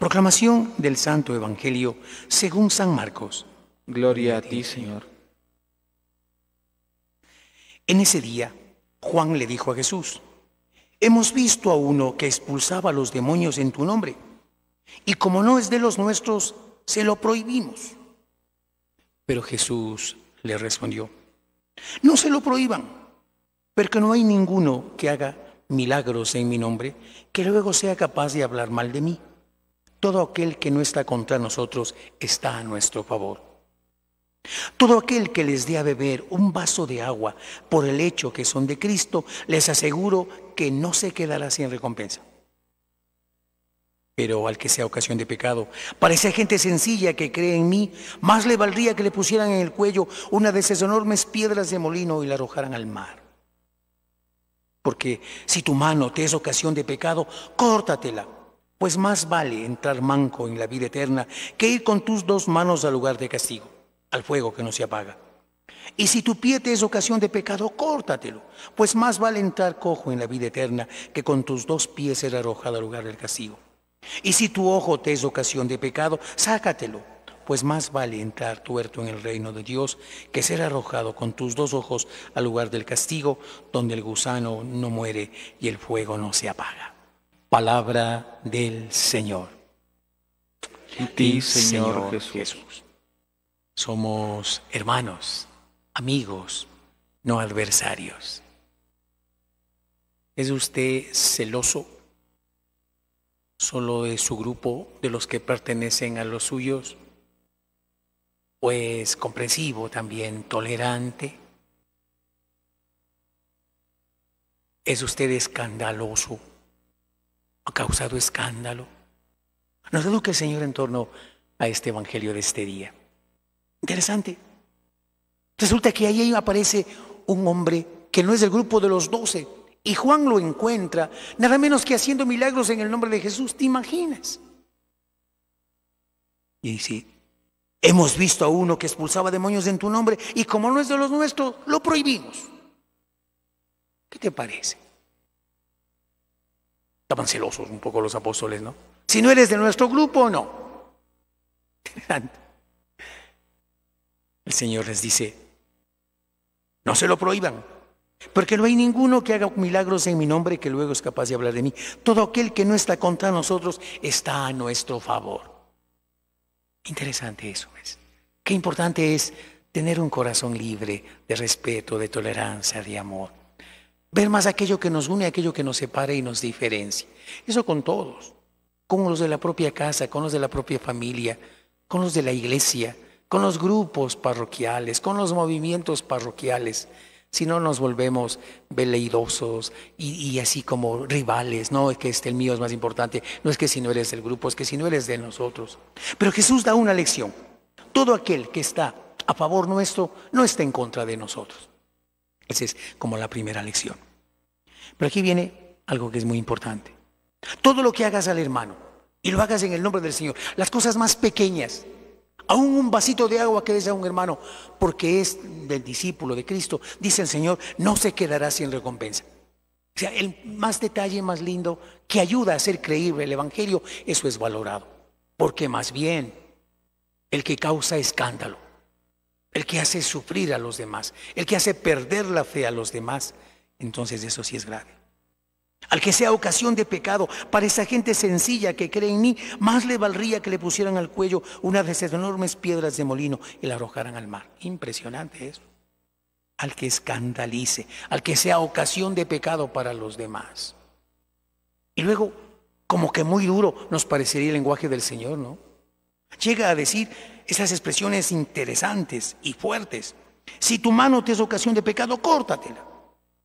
Proclamación del Santo Evangelio según San Marcos. Gloria a ti, Señor. En ese día, Juan le dijo a Jesús, hemos visto a uno que expulsaba a los demonios en tu nombre, y como no es de los nuestros, se lo prohibimos. Pero Jesús le respondió, no se lo prohíban, porque no hay ninguno que haga milagros en mi nombre que luego sea capaz de hablar mal de mí. Todo aquel que no está contra nosotros está a nuestro favor. Todo aquel que les dé a beber un vaso de agua por el hecho que son de Cristo, les aseguro que no se quedará sin recompensa. Pero al que sea ocasión de pecado, para esa gente sencilla que cree en mí, más le valdría que le pusieran en el cuello una de esas enormes piedras de molino y la arrojaran al mar. Porque si tu mano te es ocasión de pecado, córtatela pues más vale entrar manco en la vida eterna que ir con tus dos manos al lugar de castigo, al fuego que no se apaga. Y si tu pie te es ocasión de pecado, córtatelo, pues más vale entrar cojo en la vida eterna que con tus dos pies ser arrojado al lugar del castigo. Y si tu ojo te es ocasión de pecado, sácatelo, pues más vale entrar tuerto en el reino de Dios que ser arrojado con tus dos ojos al lugar del castigo, donde el gusano no muere y el fuego no se apaga. Palabra del Señor. y ti, Señor, Jesús. Somos hermanos, amigos, no adversarios. ¿Es usted celoso solo de su grupo, de los que pertenecen a los suyos? ¿Pues comprensivo también, tolerante? ¿Es usted escandaloso ha causado escándalo. Nos educa el Señor en torno a este Evangelio de este día. Interesante. Resulta que ahí aparece un hombre que no es del grupo de los doce y Juan lo encuentra, nada menos que haciendo milagros en el nombre de Jesús, ¿te imaginas? Y dice, hemos visto a uno que expulsaba demonios en tu nombre y como no es de los nuestros, lo prohibimos. ¿Qué te parece? Estaban celosos un poco los apóstoles, ¿no? Si no eres de nuestro grupo, no. El Señor les dice, no se lo prohíban, porque no hay ninguno que haga milagros en mi nombre que luego es capaz de hablar de mí. Todo aquel que no está contra nosotros está a nuestro favor. Interesante eso es. Qué importante es tener un corazón libre de respeto, de tolerancia, de amor. Ver más aquello que nos une, aquello que nos separa y nos diferencia. Eso con todos, con los de la propia casa, con los de la propia familia, con los de la iglesia, con los grupos parroquiales, con los movimientos parroquiales. Si no nos volvemos veleidosos y, así como rivales, no es que este el mío es más importante, no es que si no eres del grupo, es que si no eres de nosotros. Pero Jesús da una lección. Todo aquel que está a favor nuestro no está en contra de nosotros. Esa es como la primera lección. Pero aquí viene algo que es muy importante. Todo lo que hagas al hermano y lo hagas en el nombre del Señor, las cosas más pequeñas, aún un vasito de agua que des a un hermano, porque es del discípulo de Cristo, dice el Señor, no se quedará sin recompensa. O sea, el más detalle, más lindo, que ayuda a hacer creíble el Evangelio, eso es valorado. Porque más bien, el que causa escándalo, el que hace sufrir a los demás, el que hace perder la fe a los demás, entonces eso sí es grave. Al que sea ocasión de pecado, para esa gente sencilla que cree en mí, más le valdría que le pusieran al cuello una de esas enormes piedras de molino y la arrojaran al mar. Impresionante eso. Al que escandalice, al que sea ocasión de pecado para los demás. Y luego, como que muy duro nos parecería el lenguaje del Señor, ¿no? Llega a decir esas expresiones interesantes y fuertes. Si tu mano te es ocasión de pecado, córtatela.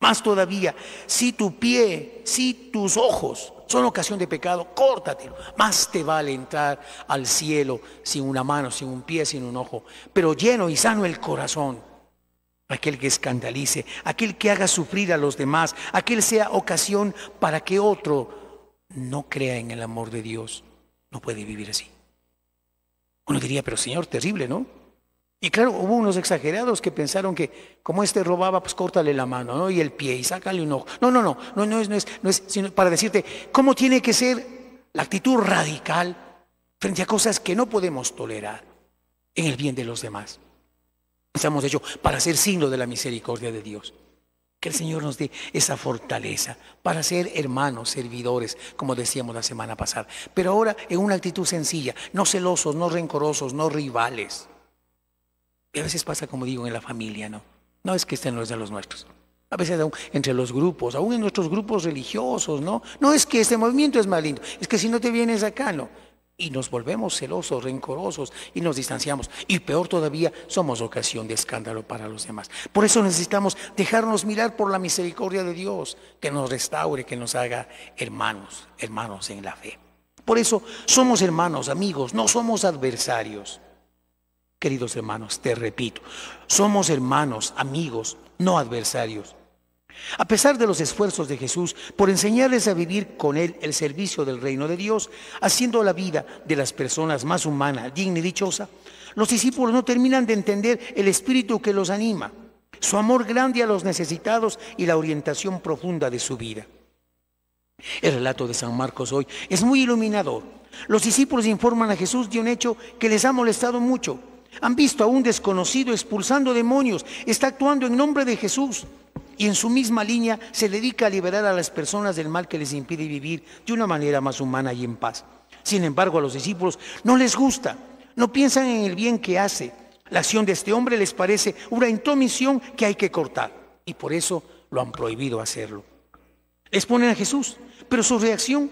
Más todavía, si tu pie, si tus ojos son ocasión de pecado, córtatelo. Más te vale entrar al cielo sin una mano, sin un pie, sin un ojo, pero lleno y sano el corazón. Aquel que escandalice, aquel que haga sufrir a los demás, aquel sea ocasión para que otro no crea en el amor de Dios, no puede vivir así. Uno diría, pero Señor, terrible, ¿no? Y claro, hubo unos exagerados que pensaron que como este robaba, pues córtale la mano, ¿no? Y el pie y sácale un ojo. No, no, no, no, no es, no es, no es, sino para decirte cómo tiene que ser la actitud radical frente a cosas que no podemos tolerar en el bien de los demás. Estamos hecho para ser signo de la misericordia de Dios. Que el Señor nos dé esa fortaleza para ser hermanos, servidores, como decíamos la semana pasada. Pero ahora en una actitud sencilla, no celosos, no rencorosos, no rivales. Y a veces pasa, como digo, en la familia, ¿no? No es que estén los de los nuestros. A veces entre los grupos, aún en nuestros grupos religiosos, ¿no? No es que este movimiento es más lindo, es que si no te vienes acá, ¿no? Y nos volvemos celosos, rencorosos y nos distanciamos. Y peor todavía, somos ocasión de escándalo para los demás. Por eso necesitamos dejarnos mirar por la misericordia de Dios, que nos restaure, que nos haga hermanos, hermanos en la fe. Por eso somos hermanos, amigos, no somos adversarios. Queridos hermanos, te repito, somos hermanos, amigos, no adversarios. A pesar de los esfuerzos de Jesús por enseñarles a vivir con Él el servicio del reino de Dios, haciendo la vida de las personas más humana, digna y dichosa, los discípulos no terminan de entender el espíritu que los anima, su amor grande a los necesitados y la orientación profunda de su vida. El relato de San Marcos hoy es muy iluminador. Los discípulos informan a Jesús de un hecho que les ha molestado mucho han visto a un desconocido expulsando demonios, está actuando en nombre de Jesús y en su misma línea se dedica a liberar a las personas del mal que les impide vivir de una manera más humana y en paz. Sin embargo, a los discípulos no les gusta, no piensan en el bien que hace. La acción de este hombre les parece una intromisión que hay que cortar y por eso lo han prohibido hacerlo. Les ponen a Jesús, pero su reacción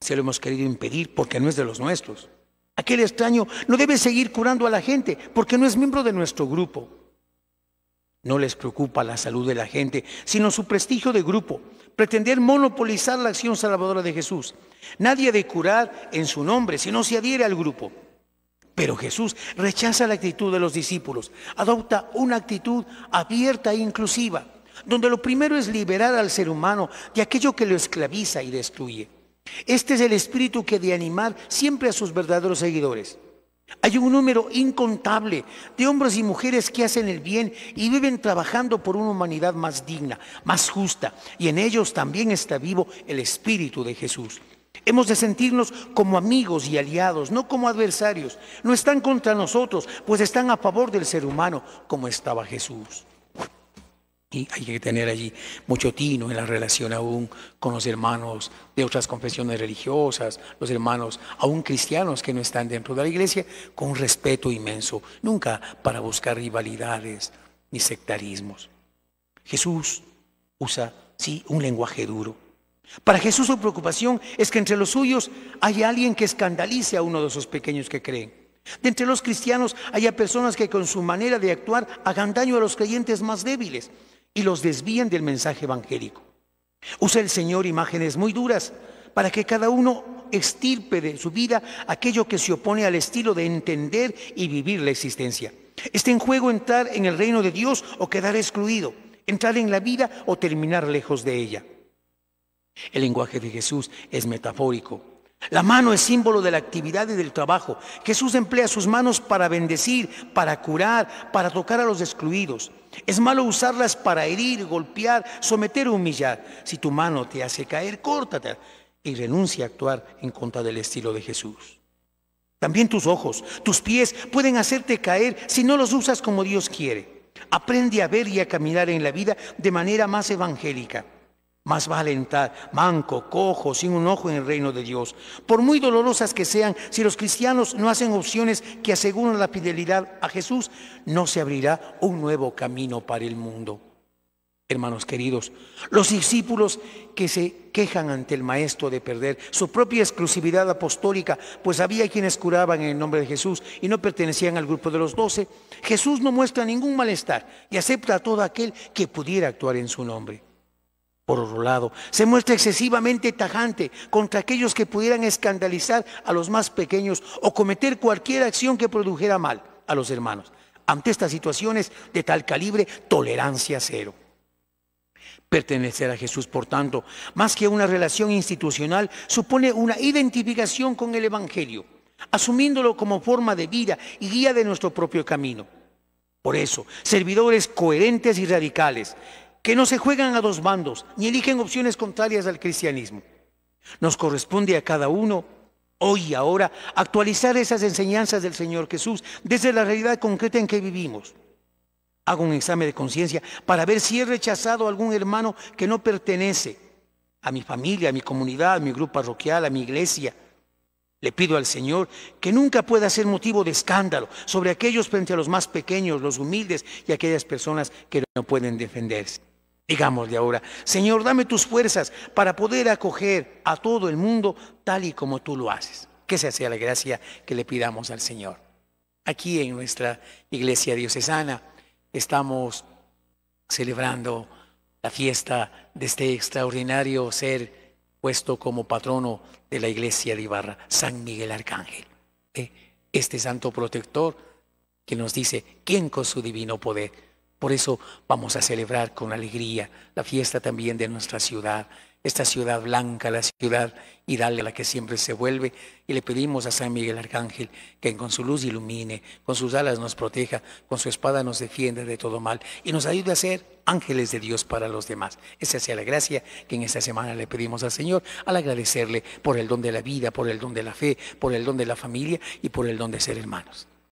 se lo hemos querido impedir porque no es de los nuestros. Aquel extraño no debe seguir curando a la gente porque no es miembro de nuestro grupo. No les preocupa la salud de la gente, sino su prestigio de grupo. Pretender monopolizar la acción salvadora de Jesús. Nadie de curar en su nombre, si no se adhiere al grupo. Pero Jesús rechaza la actitud de los discípulos. Adopta una actitud abierta e inclusiva, donde lo primero es liberar al ser humano de aquello que lo esclaviza y destruye. Este es el espíritu que de animar siempre a sus verdaderos seguidores. Hay un número incontable de hombres y mujeres que hacen el bien y viven trabajando por una humanidad más digna, más justa, y en ellos también está vivo el espíritu de Jesús. Hemos de sentirnos como amigos y aliados, no como adversarios. No están contra nosotros, pues están a favor del ser humano, como estaba Jesús. Y hay que tener allí mucho tino en la relación aún con los hermanos de otras confesiones religiosas, los hermanos aún cristianos que no están dentro de la iglesia, con respeto inmenso, nunca para buscar rivalidades ni sectarismos. Jesús usa, sí, un lenguaje duro. Para Jesús su preocupación es que entre los suyos haya alguien que escandalice a uno de esos pequeños que creen. De entre los cristianos haya personas que con su manera de actuar hagan daño a los creyentes más débiles y los desvían del mensaje evangélico. Usa el Señor imágenes muy duras para que cada uno extirpe de su vida aquello que se opone al estilo de entender y vivir la existencia. Está en juego entrar en el reino de Dios o quedar excluido, entrar en la vida o terminar lejos de ella. El lenguaje de Jesús es metafórico, la mano es símbolo de la actividad y del trabajo. Jesús emplea sus manos para bendecir, para curar, para tocar a los excluidos. Es malo usarlas para herir, golpear, someter o humillar. Si tu mano te hace caer, córtate y renuncia a actuar en contra del estilo de Jesús. También tus ojos, tus pies pueden hacerte caer si no los usas como Dios quiere. Aprende a ver y a caminar en la vida de manera más evangélica. Más vale manco, cojo, sin un ojo en el reino de Dios. Por muy dolorosas que sean, si los cristianos no hacen opciones que aseguren la fidelidad a Jesús, no se abrirá un nuevo camino para el mundo. Hermanos queridos, los discípulos que se quejan ante el maestro de perder su propia exclusividad apostólica, pues había quienes curaban en el nombre de Jesús y no pertenecían al grupo de los doce, Jesús no muestra ningún malestar y acepta a todo aquel que pudiera actuar en su nombre. Por otro lado, se muestra excesivamente tajante contra aquellos que pudieran escandalizar a los más pequeños o cometer cualquier acción que produjera mal a los hermanos. Ante estas situaciones de tal calibre, tolerancia cero. Pertenecer a Jesús, por tanto, más que una relación institucional, supone una identificación con el Evangelio, asumiéndolo como forma de vida y guía de nuestro propio camino. Por eso, servidores coherentes y radicales, que no se juegan a dos bandos ni eligen opciones contrarias al cristianismo. Nos corresponde a cada uno, hoy y ahora, actualizar esas enseñanzas del Señor Jesús desde la realidad concreta en que vivimos. Hago un examen de conciencia para ver si he rechazado a algún hermano que no pertenece a mi familia, a mi comunidad, a mi grupo parroquial, a mi iglesia. Le pido al Señor que nunca pueda ser motivo de escándalo sobre aquellos frente a los más pequeños, los humildes y aquellas personas que no pueden defenderse de ahora, Señor, dame tus fuerzas para poder acoger a todo el mundo tal y como tú lo haces. Que sea sea la gracia que le pidamos al Señor. Aquí en nuestra iglesia diocesana estamos celebrando la fiesta de este extraordinario ser puesto como patrono de la iglesia de Ibarra, San Miguel Arcángel. Eh, este santo protector que nos dice, ¿quién con su divino poder por eso vamos a celebrar con alegría la fiesta también de nuestra ciudad, esta ciudad blanca, la ciudad ideal a la que siempre se vuelve. Y le pedimos a San Miguel Arcángel que con su luz ilumine, con sus alas nos proteja, con su espada nos defienda de todo mal y nos ayude a ser ángeles de Dios para los demás. Esa sea la gracia que en esta semana le pedimos al Señor al agradecerle por el don de la vida, por el don de la fe, por el don de la familia y por el don de ser hermanos.